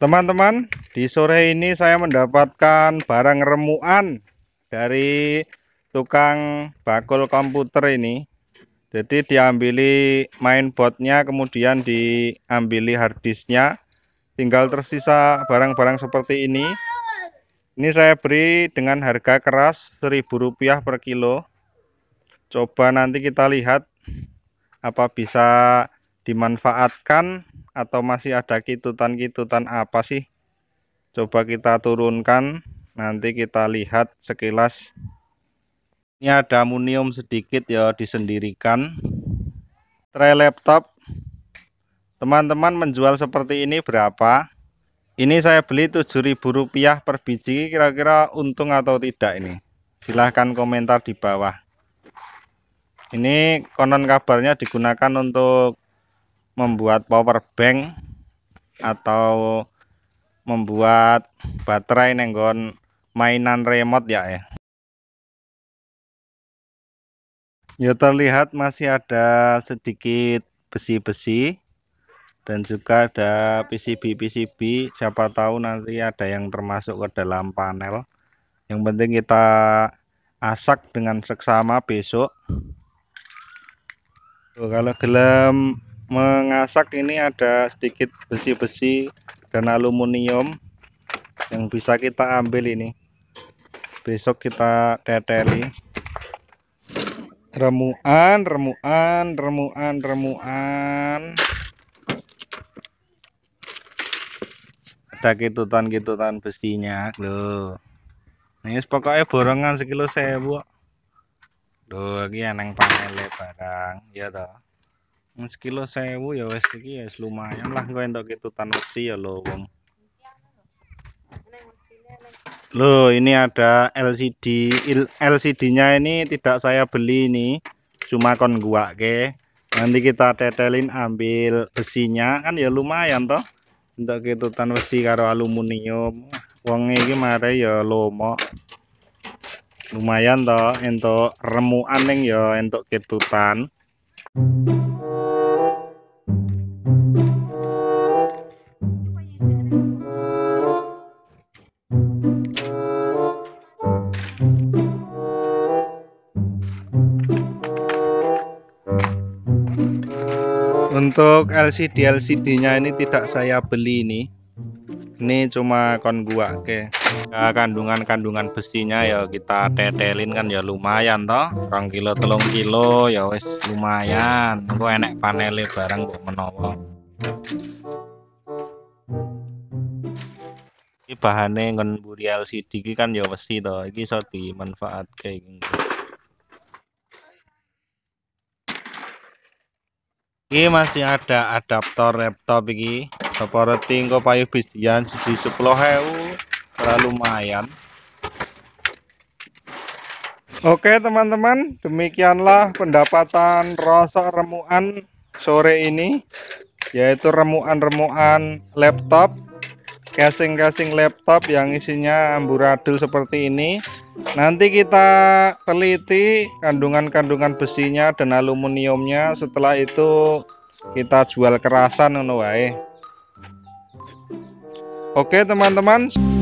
Teman-teman, di sore ini saya mendapatkan barang remuan dari tukang bakul komputer ini. Jadi diambili mainboardnya, kemudian diambili harddisknya. Tinggal tersisa barang-barang seperti ini. Ini saya beri dengan harga keras rp rupiah per kilo. Coba nanti kita lihat apa bisa dimanfaatkan atau masih ada kitutan-kitutan apa sih coba kita turunkan nanti kita lihat sekilas ini ada munium sedikit ya disendirikan tray laptop teman-teman menjual seperti ini berapa ini saya beli Rp7.000 per biji kira-kira untung atau tidak ini silahkan komentar di bawah ini konon kabarnya digunakan untuk membuat power bank atau membuat baterai nenggon mainan remote ya ya ya terlihat masih ada sedikit besi-besi dan juga ada PCB-PCB siapa tahu nanti ada yang termasuk ke dalam panel yang penting kita asak dengan seksama besok kalau gelem mengasak ini ada sedikit besi-besi dan aluminium yang bisa kita ambil ini besok kita teteli remuan remuan remuan remuan ada kitutan-kitutan besinya loh nah, ini pokoknya borongan sekilo sewa loh ini yang panele barang ya toh sekilo sewu ya wes iki ya lumayan lah kowe untuk ketutan wesi ya lo wong lo ini ada LCD LCD-nya ini tidak saya beli ini cuma kon gua ke nanti kita tetelin ambil besinya kan ya lumayan toh untuk ketutan tanwesi karo aluminium wong iki mare ya lomo lumayan toh untuk remuan ning ya untuk ketutan Thank you. untuk LCD LCD nya ini tidak saya beli ini ini cuma kon gua ke nah, ya, kandungan kandungan besinya ya kita tetelin kan ya lumayan toh orang kilo telung kilo ya wes lumayan gua enek panel barang gua menolong. ini bahannya ngon buri LCD kan ya besi toh ini so dimanfaatkan Ini masih ada adaptor laptop ini. Seperti engko payu bijian di terlalu lumayan. Oke teman-teman, demikianlah pendapatan rasa remuan sore ini yaitu remuan-remuan laptop casing-casing laptop yang isinya amburadul seperti ini Nanti kita teliti kandungan-kandungan besinya dan aluminiumnya. Setelah itu kita jual kerasan ngono Oke, teman-teman.